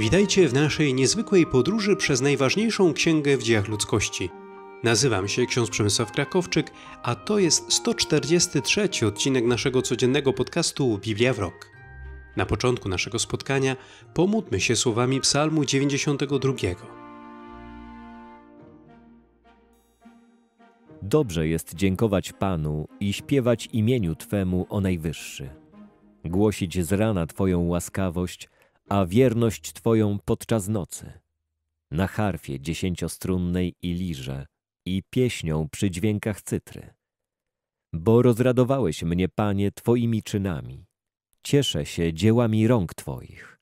Witajcie w naszej niezwykłej podróży przez najważniejszą księgę w dziejach ludzkości. Nazywam się ksiądz Przemysław Krakowczyk, a to jest 143 odcinek naszego codziennego podcastu Biblia w Rok. Na początku naszego spotkania pomódmy się słowami Psalmu 92. Dobrze jest dziękować Panu i śpiewać imieniu Twemu o najwyższy. Głosić z rana Twoją łaskawość – a wierność Twoją podczas nocy. Na harfie dziesięciostrunnej i lirze i pieśnią przy dźwiękach cytry. Bo rozradowałeś mnie, Panie, Twoimi czynami. Cieszę się dziełami rąk Twoich.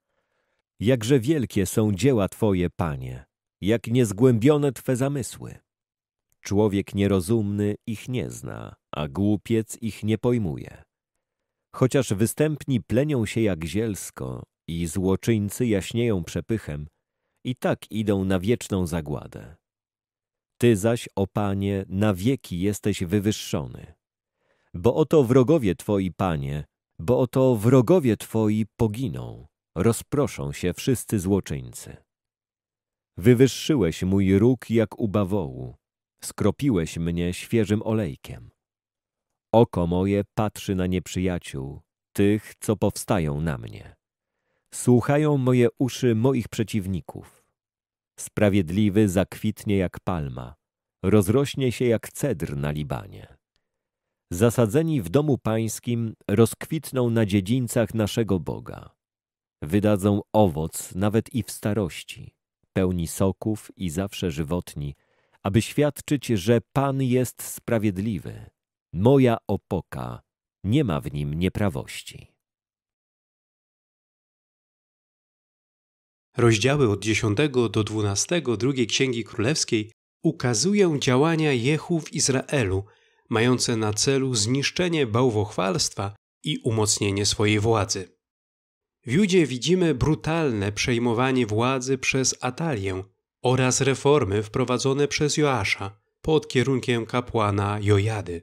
Jakże wielkie są dzieła Twoje, Panie, jak niezgłębione Twe zamysły. Człowiek nierozumny ich nie zna, a głupiec ich nie pojmuje. Chociaż występni plenią się jak zielsko, i złoczyńcy jaśnieją przepychem i tak idą na wieczną zagładę. Ty zaś, o Panie, na wieki jesteś wywyższony. Bo oto wrogowie Twoi, Panie, bo oto wrogowie Twoi poginą, rozproszą się wszyscy złoczyńcy. Wywyższyłeś mój róg jak u bawołu, skropiłeś mnie świeżym olejkiem. Oko moje patrzy na nieprzyjaciół, tych, co powstają na mnie. Słuchają moje uszy moich przeciwników. Sprawiedliwy zakwitnie jak palma, rozrośnie się jak cedr na Libanie. Zasadzeni w domu pańskim rozkwitną na dziedzińcach naszego Boga. Wydadzą owoc nawet i w starości, pełni soków i zawsze żywotni, aby świadczyć, że Pan jest sprawiedliwy. Moja opoka nie ma w nim nieprawości. Rozdziały od 10 do 12 drugiej Księgi Królewskiej ukazują działania Jehu w Izraelu, mające na celu zniszczenie bałwochwalstwa i umocnienie swojej władzy. W Judzie widzimy brutalne przejmowanie władzy przez Atalię oraz reformy wprowadzone przez Joasza pod kierunkiem kapłana Jojady.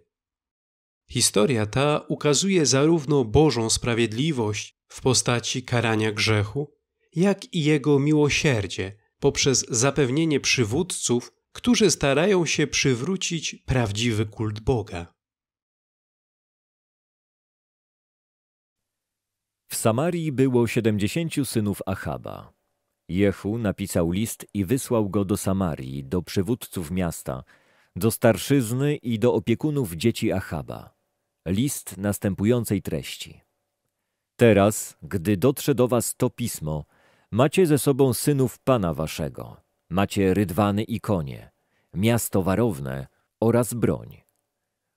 Historia ta ukazuje zarówno Bożą sprawiedliwość w postaci karania grzechu, jak i Jego miłosierdzie poprzez zapewnienie przywódców, którzy starają się przywrócić prawdziwy kult Boga. W Samarii było siedemdziesięciu synów Achaba. Jehu napisał list i wysłał go do Samarii, do przywódców miasta, do starszyzny i do opiekunów dzieci Achaba. List następującej treści. Teraz, gdy dotrze do was to pismo, Macie ze sobą synów Pana Waszego, macie rydwany i konie, miasto warowne oraz broń.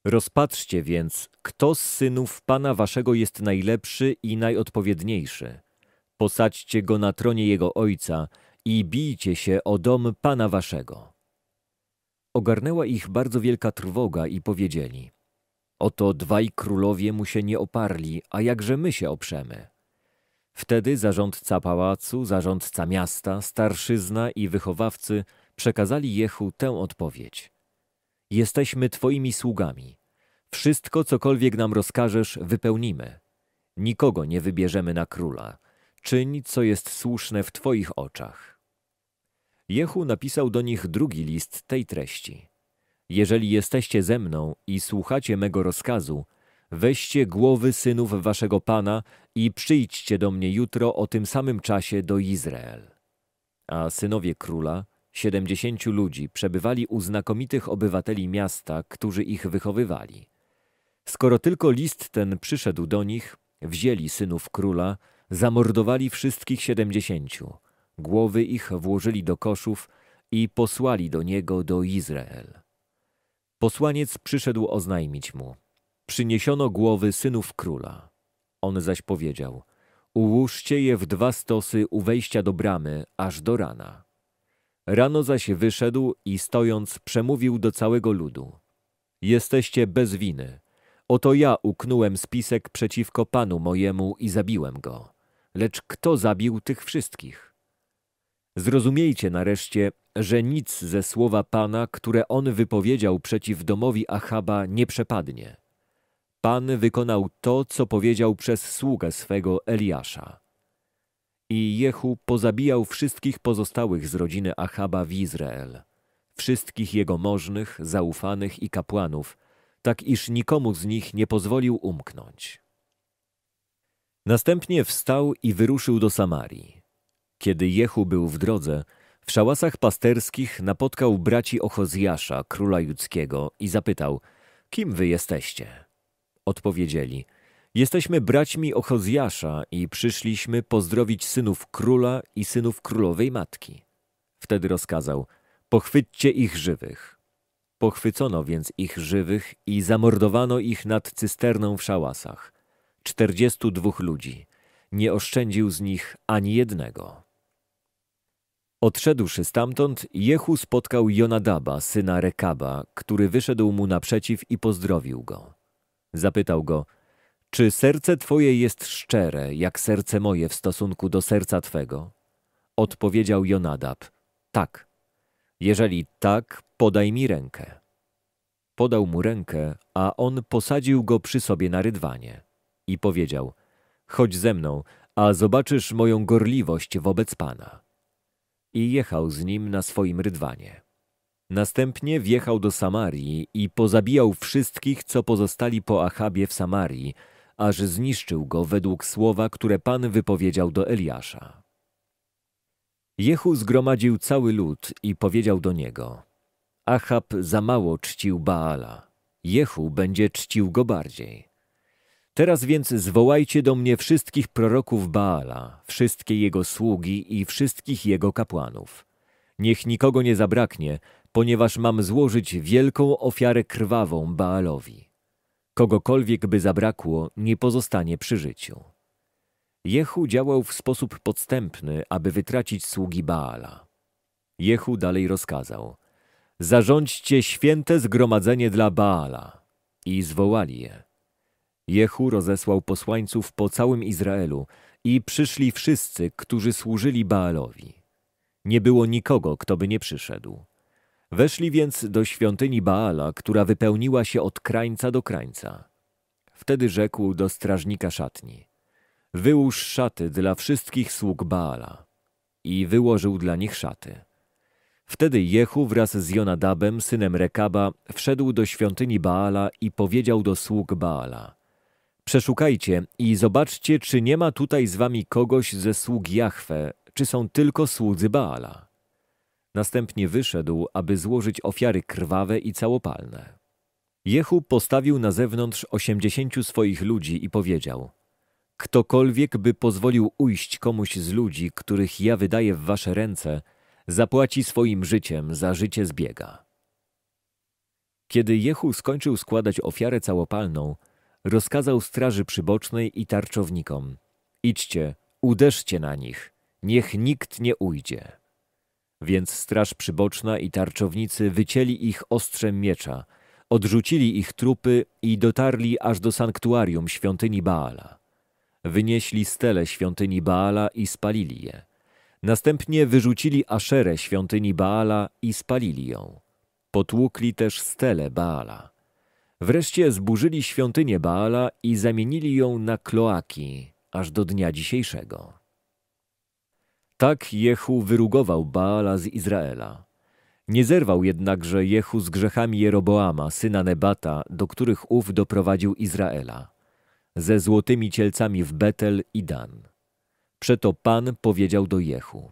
Rozpatrzcie więc, kto z synów Pana Waszego jest najlepszy i najodpowiedniejszy. Posadźcie go na tronie jego ojca i bijcie się o dom Pana Waszego. Ogarnęła ich bardzo wielka trwoga i powiedzieli – Oto dwaj królowie mu się nie oparli, a jakże my się oprzemy? Wtedy zarządca pałacu, zarządca miasta, starszyzna i wychowawcy przekazali Jehu tę odpowiedź. Jesteśmy Twoimi sługami. Wszystko, cokolwiek nam rozkażesz, wypełnimy. Nikogo nie wybierzemy na króla. Czyń, co jest słuszne w Twoich oczach. Jehu napisał do nich drugi list tej treści. Jeżeli jesteście ze mną i słuchacie mego rozkazu, Weźcie głowy synów waszego Pana i przyjdźcie do mnie jutro o tym samym czasie do Izrael. A synowie króla, siedemdziesięciu ludzi, przebywali u znakomitych obywateli miasta, którzy ich wychowywali. Skoro tylko list ten przyszedł do nich, wzięli synów króla, zamordowali wszystkich siedemdziesięciu, głowy ich włożyli do koszów i posłali do niego do Izrael. Posłaniec przyszedł oznajmić mu – Przyniesiono głowy synów króla. On zaś powiedział, ułóżcie je w dwa stosy u wejścia do bramy, aż do rana. Rano zaś wyszedł i stojąc przemówił do całego ludu. Jesteście bez winy. Oto ja uknąłem spisek przeciwko panu mojemu i zabiłem go. Lecz kto zabił tych wszystkich? Zrozumiejcie nareszcie, że nic ze słowa pana, które on wypowiedział przeciw domowi Achaba, nie przepadnie. Pan wykonał to, co powiedział przez sługę swego Eliasza. I Jehu pozabijał wszystkich pozostałych z rodziny Achaba w Izrael, wszystkich jego możnych, zaufanych i kapłanów, tak iż nikomu z nich nie pozwolił umknąć. Następnie wstał i wyruszył do Samarii. Kiedy Jehu był w drodze, w szałasach pasterskich napotkał braci Ochozjasza, króla judzkiego, i zapytał, kim wy jesteście? Odpowiedzieli: Jesteśmy braćmi Ochozjasza i przyszliśmy pozdrowić synów króla i synów królowej matki. Wtedy rozkazał: Pochwyćcie ich żywych. Pochwycono więc ich żywych i zamordowano ich nad cysterną w szałasach. Czterdziestu dwóch ludzi. Nie oszczędził z nich ani jednego. Odszedłszy stamtąd, Jehu spotkał Jonadaba, syna Rekaba, który wyszedł mu naprzeciw i pozdrowił go. Zapytał go, czy serce twoje jest szczere, jak serce moje w stosunku do serca twego? Odpowiedział Jonadab, tak. Jeżeli tak, podaj mi rękę. Podał mu rękę, a on posadził go przy sobie na rydwanie i powiedział, chodź ze mną, a zobaczysz moją gorliwość wobec Pana. I jechał z nim na swoim rydwanie. Następnie wjechał do Samarii i pozabijał wszystkich, co pozostali po Achabie w Samarii, aż zniszczył go według słowa, które Pan wypowiedział do Eliasza. Jehu zgromadził cały lud i powiedział do niego: Achab za mało czcił Baala, Jehu będzie czcił go bardziej. Teraz więc zwołajcie do mnie wszystkich proroków Baala, wszystkie jego sługi i wszystkich jego kapłanów. Niech nikogo nie zabraknie, ponieważ mam złożyć wielką ofiarę krwawą Baalowi. Kogokolwiek by zabrakło, nie pozostanie przy życiu. Jehu działał w sposób podstępny, aby wytracić sługi Baala. Jehu dalej rozkazał: Zarządźcie święte zgromadzenie dla Baala. I zwołali je. Jehu rozesłał posłańców po całym Izraelu i przyszli wszyscy, którzy służyli Baalowi. Nie było nikogo, kto by nie przyszedł. Weszli więc do świątyni Baala, która wypełniła się od krańca do krańca. Wtedy rzekł do strażnika szatni: Wyłóż szaty dla wszystkich sług Baala. I wyłożył dla nich szaty. Wtedy Jehu wraz z Jonadabem, synem Rekaba, wszedł do świątyni Baala i powiedział do sług Baala: Przeszukajcie i zobaczcie, czy nie ma tutaj z wami kogoś ze sług Jahwe, czy są tylko słudzy Baala. Następnie wyszedł, aby złożyć ofiary krwawe i całopalne. Jehu postawił na zewnątrz osiemdziesięciu swoich ludzi i powiedział Ktokolwiek by pozwolił ujść komuś z ludzi, których ja wydaję w wasze ręce, zapłaci swoim życiem za życie zbiega. Kiedy Jehu skończył składać ofiarę całopalną, rozkazał straży przybocznej i tarczownikom – idźcie, uderzcie na nich, niech nikt nie ujdzie. Więc straż przyboczna i tarczownicy wycięli ich ostrzem miecza, odrzucili ich trupy i dotarli aż do sanktuarium świątyni Baala. Wynieśli stele świątyni Baala i spalili je. Następnie wyrzucili aszerę świątyni Baala i spalili ją. Potłukli też stele Baala. Wreszcie zburzyli świątynię Baala i zamienili ją na kloaki aż do dnia dzisiejszego. Tak Jehu wyrugował Baala z Izraela. Nie zerwał jednakże Jehu z grzechami Jeroboama, syna Nebata, do których ów doprowadził Izraela, ze złotymi cielcami w Betel i Dan. Przeto Pan powiedział do Jehu,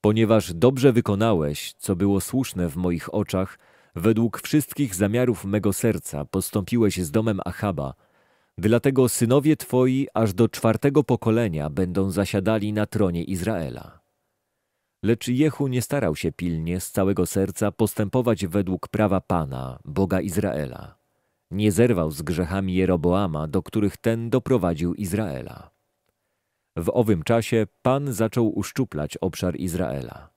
ponieważ dobrze wykonałeś, co było słuszne w moich oczach, według wszystkich zamiarów mego serca postąpiłeś z domem Achaba, Dlatego synowie twoi aż do czwartego pokolenia będą zasiadali na tronie Izraela. Lecz Jehu nie starał się pilnie z całego serca postępować według prawa Pana, Boga Izraela. Nie zerwał z grzechami Jeroboama, do których ten doprowadził Izraela. W owym czasie Pan zaczął uszczuplać obszar Izraela.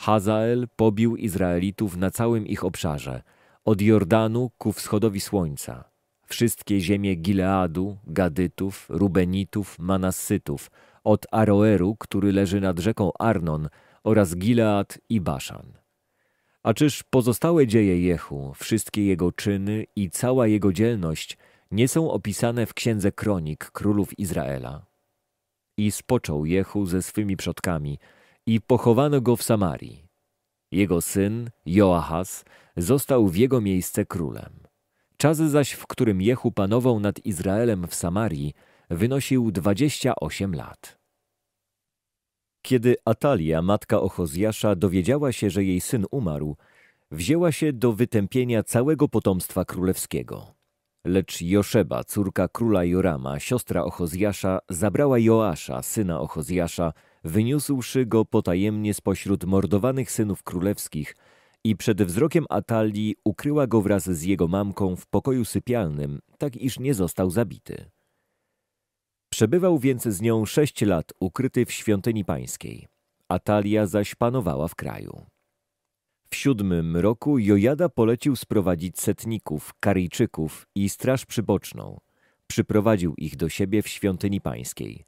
Hazael pobił Izraelitów na całym ich obszarze, od Jordanu ku wschodowi słońca – wszystkie ziemie Gileadu, Gadytów, Rubenitów, Manasytów, od Aroeru, który leży nad rzeką Arnon, oraz Gilead i Baszan. A czyż pozostałe dzieje Jehu, wszystkie jego czyny i cała jego dzielność nie są opisane w Księdze Kronik Królów Izraela? I spoczął Jehu ze swymi przodkami i pochowano go w Samarii. Jego syn, Joachas, został w jego miejsce królem. Czas zaś, w którym Jehu panował nad Izraelem w Samarii, wynosił 28 lat. Kiedy Atalia, matka Ochozjasza, dowiedziała się, że jej syn umarł, wzięła się do wytępienia całego potomstwa królewskiego. Lecz Joszeba, córka króla Jorama, siostra Ochozjasza, zabrała Joasza, syna Ochozjasza, wyniósłszy go potajemnie spośród mordowanych synów królewskich – i przed wzrokiem Atali ukryła go wraz z jego mamką w pokoju sypialnym, tak iż nie został zabity. Przebywał więc z nią sześć lat ukryty w świątyni pańskiej. Atalia zaś panowała w kraju. W siódmym roku Jojada polecił sprowadzić setników, Karyjczyków i straż przyboczną. Przyprowadził ich do siebie w świątyni pańskiej.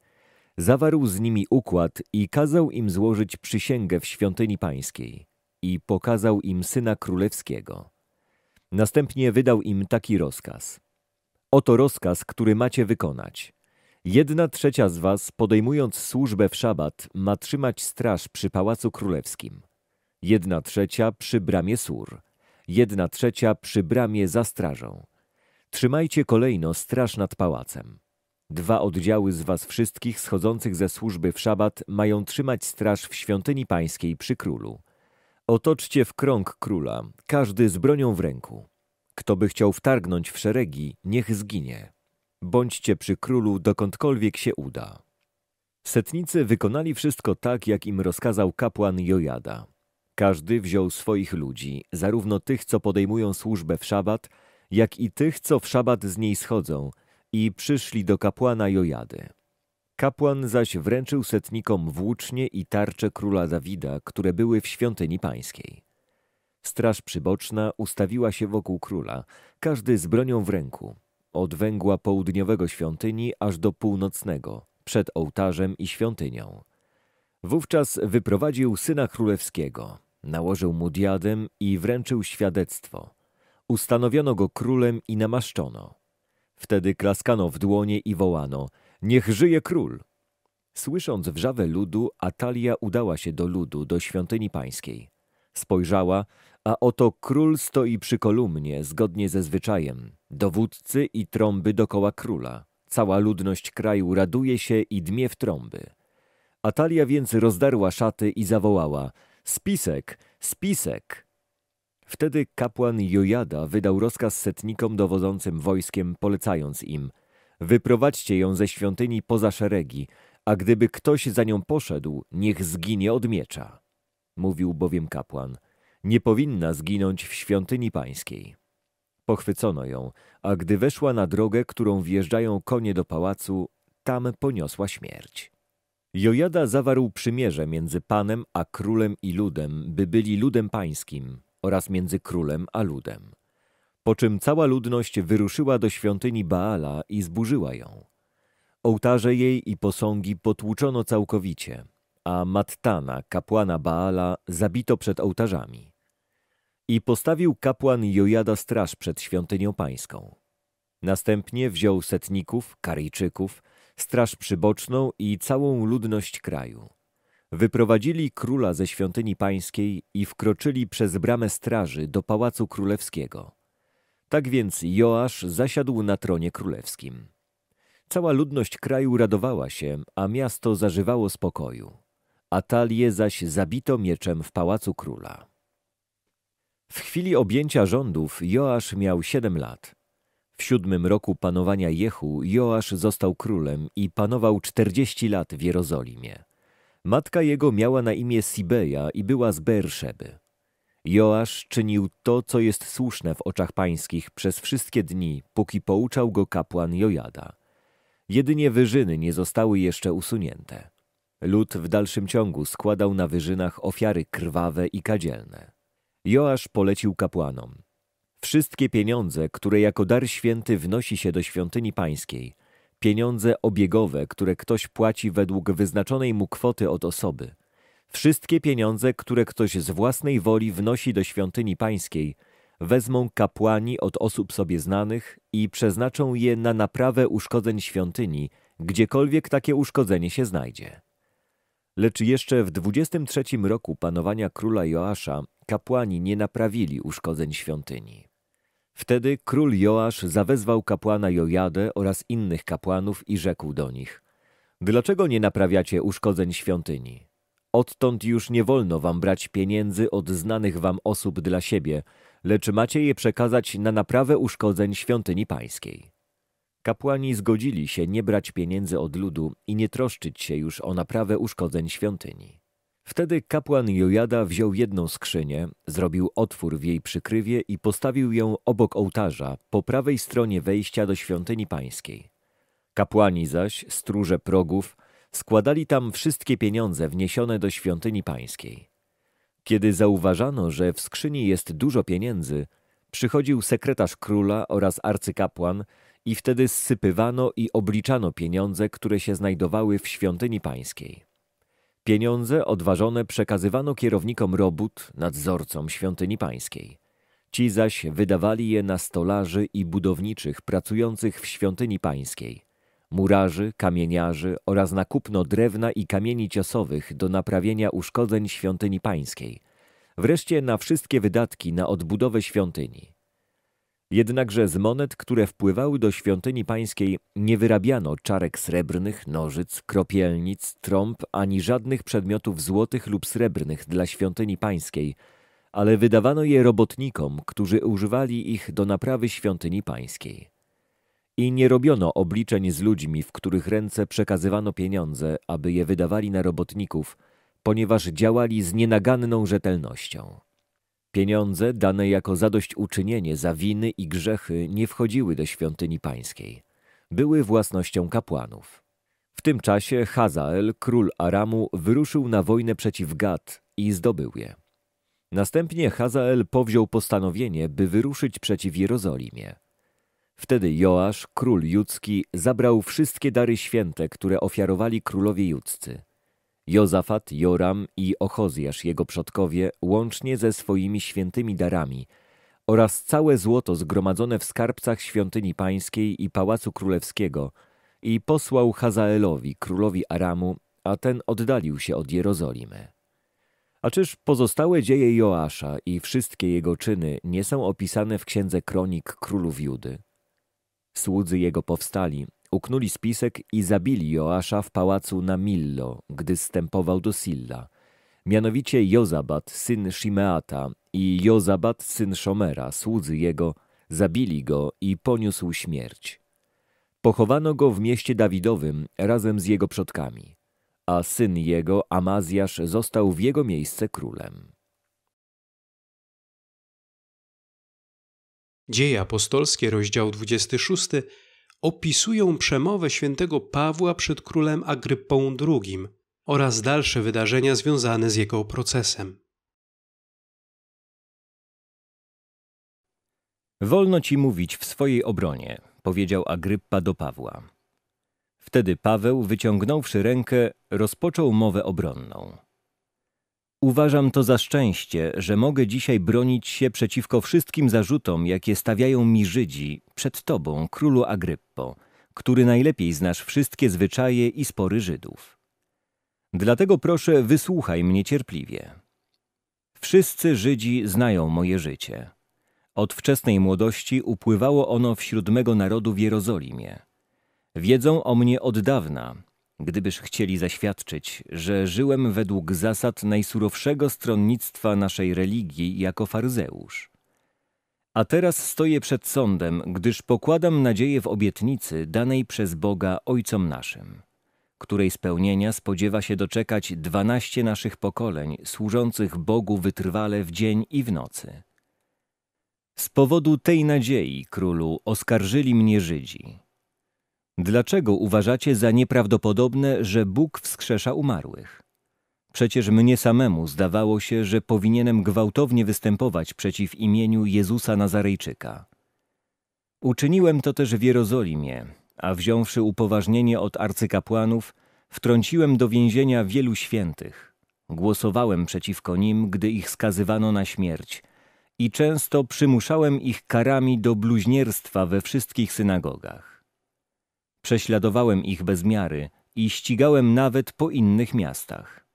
Zawarł z nimi układ i kazał im złożyć przysięgę w świątyni pańskiej i pokazał im syna królewskiego. Następnie wydał im taki rozkaz. Oto rozkaz, który macie wykonać. Jedna trzecia z was, podejmując służbę w szabat, ma trzymać straż przy Pałacu Królewskim. Jedna trzecia przy bramie Sur. Jedna trzecia przy bramie za strażą. Trzymajcie kolejno straż nad pałacem. Dwa oddziały z was wszystkich schodzących ze służby w szabat mają trzymać straż w świątyni pańskiej przy królu. Otoczcie w krąg króla, każdy z bronią w ręku. Kto by chciał wtargnąć w szeregi, niech zginie. Bądźcie przy królu, dokądkolwiek się uda. Setnicy wykonali wszystko tak, jak im rozkazał kapłan Jojada. Każdy wziął swoich ludzi, zarówno tych, co podejmują służbę w szabat, jak i tych, co w szabat z niej schodzą i przyszli do kapłana Jojady. Kapłan zaś wręczył setnikom włócznie i tarcze króla Dawida, które były w świątyni pańskiej. Straż przyboczna ustawiła się wokół króla, każdy z bronią w ręku, od węgła południowego świątyni aż do północnego, przed ołtarzem i świątynią. Wówczas wyprowadził syna królewskiego, nałożył mu diadem i wręczył świadectwo. Ustanowiono go królem i namaszczono. Wtedy klaskano w dłonie i wołano – Niech żyje król! Słysząc wrzawę ludu, Atalia udała się do ludu, do świątyni pańskiej. Spojrzała, a oto król stoi przy kolumnie, zgodnie ze zwyczajem, dowódcy i trąby dokoła króla. Cała ludność kraju raduje się i dmie w trąby. Atalia więc rozdarła szaty i zawołała – spisek, spisek! Wtedy kapłan Jojada wydał rozkaz setnikom dowodzącym wojskiem, polecając im – Wyprowadźcie ją ze świątyni poza szeregi, a gdyby ktoś za nią poszedł, niech zginie od miecza. Mówił bowiem kapłan. Nie powinna zginąć w świątyni pańskiej. Pochwycono ją, a gdy weszła na drogę, którą wjeżdżają konie do pałacu, tam poniosła śmierć. Jojada zawarł przymierze między panem a królem i ludem, by byli ludem pańskim oraz między królem a ludem. Po czym cała ludność wyruszyła do świątyni Baala i zburzyła ją. Ołtarze jej i posągi potłuczono całkowicie, a Mattana, kapłana Baala, zabito przed ołtarzami. I postawił kapłan Jojada straż przed świątynią pańską. Następnie wziął setników, karyjczyków, straż przyboczną i całą ludność kraju. Wyprowadzili króla ze świątyni pańskiej i wkroczyli przez bramę straży do pałacu królewskiego – tak więc Joasz zasiadł na tronie królewskim. Cała ludność kraju radowała się, a miasto zażywało spokoju. Atalię zaś zabito mieczem w pałacu króla. W chwili objęcia rządów Joasz miał siedem lat. W siódmym roku panowania Jehu Joasz został królem i panował czterdzieści lat w Jerozolimie. Matka jego miała na imię Sibeja i była z Berszeby. Joasz czynił to, co jest słuszne w oczach pańskich przez wszystkie dni, póki pouczał go kapłan Jojada. Jedynie wyżyny nie zostały jeszcze usunięte. Lud w dalszym ciągu składał na wyżynach ofiary krwawe i kadzielne. Joasz polecił kapłanom. Wszystkie pieniądze, które jako dar święty wnosi się do świątyni pańskiej, pieniądze obiegowe, które ktoś płaci według wyznaczonej mu kwoty od osoby – Wszystkie pieniądze, które ktoś z własnej woli wnosi do świątyni pańskiej, wezmą kapłani od osób sobie znanych i przeznaczą je na naprawę uszkodzeń świątyni, gdziekolwiek takie uszkodzenie się znajdzie. Lecz jeszcze w 23 roku panowania króla Joasza kapłani nie naprawili uszkodzeń świątyni. Wtedy król Joasz zawezwał kapłana Jojadę oraz innych kapłanów i rzekł do nich: Dlaczego nie naprawiacie uszkodzeń świątyni? Odtąd już nie wolno wam brać pieniędzy od znanych wam osób dla siebie, lecz macie je przekazać na naprawę uszkodzeń świątyni pańskiej. Kapłani zgodzili się nie brać pieniędzy od ludu i nie troszczyć się już o naprawę uszkodzeń świątyni. Wtedy kapłan Jojada wziął jedną skrzynię, zrobił otwór w jej przykrywie i postawił ją obok ołtarza, po prawej stronie wejścia do świątyni pańskiej. Kapłani zaś, stróże progów, Składali tam wszystkie pieniądze wniesione do świątyni pańskiej. Kiedy zauważano, że w skrzyni jest dużo pieniędzy, przychodził sekretarz króla oraz arcykapłan i wtedy zsypywano i obliczano pieniądze, które się znajdowały w świątyni pańskiej. Pieniądze odważone przekazywano kierownikom robót, nadzorcom świątyni pańskiej. Ci zaś wydawali je na stolarzy i budowniczych pracujących w świątyni pańskiej – murarzy, kamieniarzy oraz na kupno drewna i kamieni ciosowych do naprawienia uszkodzeń świątyni pańskiej, wreszcie na wszystkie wydatki na odbudowę świątyni. Jednakże z monet, które wpływały do świątyni pańskiej, nie wyrabiano czarek srebrnych, nożyc, kropielnic, trąb ani żadnych przedmiotów złotych lub srebrnych dla świątyni pańskiej, ale wydawano je robotnikom, którzy używali ich do naprawy świątyni pańskiej. I nie robiono obliczeń z ludźmi, w których ręce przekazywano pieniądze, aby je wydawali na robotników, ponieważ działali z nienaganną rzetelnością. Pieniądze dane jako zadośćuczynienie za winy i grzechy nie wchodziły do świątyni pańskiej. Były własnością kapłanów. W tym czasie Hazael, król Aramu, wyruszył na wojnę przeciw Gad i zdobył je. Następnie Hazael powziął postanowienie, by wyruszyć przeciw Jerozolimie. Wtedy Joasz, król judzki, zabrał wszystkie dary święte, które ofiarowali królowie judzcy. Jozafat, Joram i Ochozjasz, jego przodkowie, łącznie ze swoimi świętymi darami oraz całe złoto zgromadzone w skarbcach świątyni pańskiej i pałacu królewskiego i posłał Hazaelowi, królowi Aramu, a ten oddalił się od Jerozolimy. A czyż pozostałe dzieje Joasza i wszystkie jego czyny nie są opisane w księdze kronik królów Judy? Słudzy jego powstali, uknuli spisek i zabili Joasza w pałacu na Millo, gdy stępował do Silla. Mianowicie Jozabat, syn Shimeata i Jozabat, syn Szomera, słudzy jego, zabili go i poniósł śmierć. Pochowano go w mieście Dawidowym razem z jego przodkami, a syn jego, Amazjasz, został w jego miejsce królem. Dzieje apostolskie, rozdział 26, opisują przemowę świętego Pawła przed królem Agrypą II oraz dalsze wydarzenia związane z jego procesem. Wolno ci mówić w swojej obronie, powiedział Agryppa do Pawła. Wtedy Paweł, wyciągnąwszy rękę, rozpoczął mowę obronną. Uważam to za szczęście, że mogę dzisiaj bronić się przeciwko wszystkim zarzutom, jakie stawiają mi Żydzi przed Tobą, królu Agryppo, który najlepiej znasz wszystkie zwyczaje i spory Żydów. Dlatego proszę, wysłuchaj mnie cierpliwie. Wszyscy Żydzi znają moje życie. Od wczesnej młodości upływało ono wśród mego narodu w Jerozolimie. Wiedzą o mnie od dawna, Gdybyż chcieli zaświadczyć, że żyłem według zasad najsurowszego stronnictwa naszej religii jako faryzeusz. A teraz stoję przed sądem, gdyż pokładam nadzieję w obietnicy danej przez Boga Ojcom naszym, której spełnienia spodziewa się doczekać dwanaście naszych pokoleń, służących Bogu wytrwale w dzień i w nocy. Z powodu tej nadziei, królu, oskarżyli mnie Żydzi, Dlaczego uważacie za nieprawdopodobne, że Bóg wskrzesza umarłych? Przecież mnie samemu zdawało się, że powinienem gwałtownie występować przeciw imieniu Jezusa Nazarejczyka. Uczyniłem to też w Jerozolimie, a wziąwszy upoważnienie od arcykapłanów, wtrąciłem do więzienia wielu świętych. Głosowałem przeciwko nim, gdy ich skazywano na śmierć i często przymuszałem ich karami do bluźnierstwa we wszystkich synagogach. Prześladowałem ich bez miary i ścigałem nawet po innych miastach.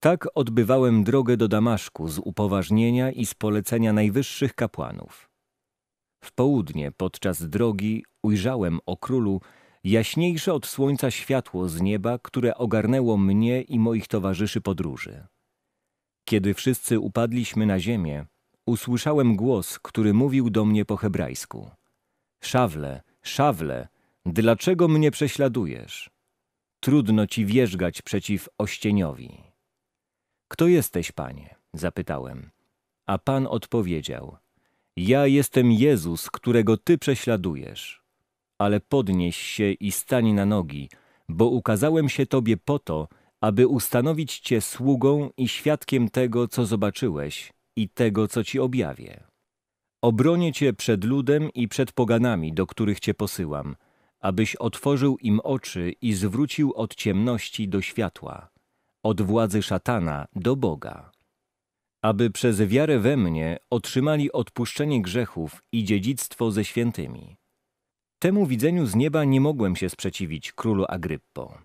Tak odbywałem drogę do Damaszku z upoważnienia i z polecenia najwyższych kapłanów. W południe podczas drogi ujrzałem o królu jaśniejsze od słońca światło z nieba, które ogarnęło mnie i moich towarzyszy podróży. Kiedy wszyscy upadliśmy na ziemię, usłyszałem głos, który mówił do mnie po hebrajsku. Szawle, szawle, Dlaczego mnie prześladujesz? Trudno ci wierzgać przeciw ościeniowi. Kto jesteś, panie? zapytałem. A pan odpowiedział: Ja jestem Jezus, którego ty prześladujesz. Ale podnieś się i stań na nogi, bo ukazałem się tobie po to, aby ustanowić cię sługą i świadkiem tego, co zobaczyłeś i tego, co ci objawię. Obronię cię przed ludem i przed poganami, do których cię posyłam abyś otworzył im oczy i zwrócił od ciemności do światła, od władzy szatana do Boga, aby przez wiarę we mnie otrzymali odpuszczenie grzechów i dziedzictwo ze świętymi. Temu widzeniu z nieba nie mogłem się sprzeciwić królu Agryppo,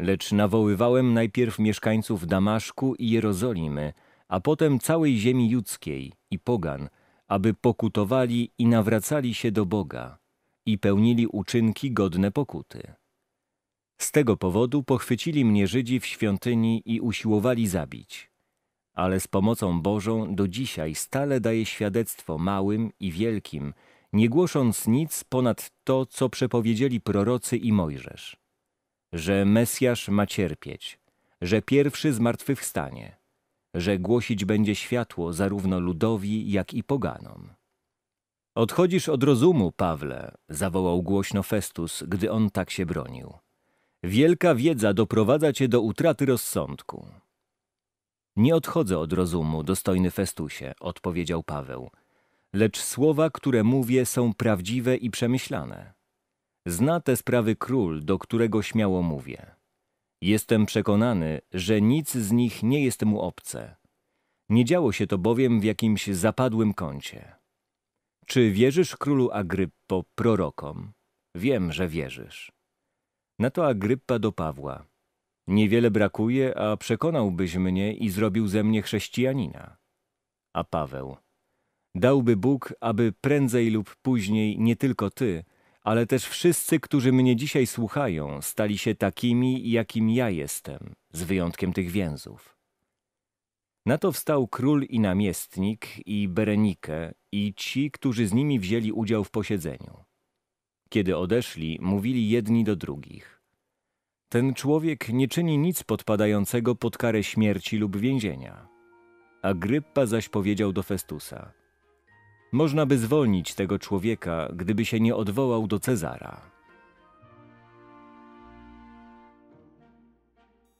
lecz nawoływałem najpierw mieszkańców Damaszku i Jerozolimy, a potem całej ziemi judzkiej i pogan, aby pokutowali i nawracali się do Boga – i pełnili uczynki godne pokuty. Z tego powodu pochwycili mnie Żydzi w świątyni i usiłowali zabić. Ale z pomocą Bożą do dzisiaj stale daję świadectwo małym i wielkim, nie głosząc nic ponad to, co przepowiedzieli prorocy i Mojżesz. Że Mesjasz ma cierpieć, że pierwszy zmartwychwstanie, że głosić będzie światło zarówno ludowi, jak i poganom. Odchodzisz od rozumu, Pawle, zawołał głośno Festus, gdy on tak się bronił. Wielka wiedza doprowadza cię do utraty rozsądku. Nie odchodzę od rozumu, dostojny Festusie, odpowiedział Paweł, lecz słowa, które mówię, są prawdziwe i przemyślane. Zna te sprawy król, do którego śmiało mówię. Jestem przekonany, że nic z nich nie jest mu obce. Nie działo się to bowiem w jakimś zapadłym kącie. Czy wierzysz królu Agryppo prorokom? Wiem, że wierzysz. Na to Agryppa do Pawła. Niewiele brakuje, a przekonałbyś mnie i zrobił ze mnie chrześcijanina. A Paweł. Dałby Bóg, aby prędzej lub później nie tylko ty, ale też wszyscy, którzy mnie dzisiaj słuchają, stali się takimi, jakim ja jestem, z wyjątkiem tych więzów. Na to wstał król i namiestnik, i Berenike, i ci, którzy z nimi wzięli udział w posiedzeniu. Kiedy odeszli, mówili jedni do drugich. Ten człowiek nie czyni nic podpadającego pod karę śmierci lub więzienia. Agryppa zaś powiedział do Festusa – można by zwolnić tego człowieka, gdyby się nie odwołał do Cezara.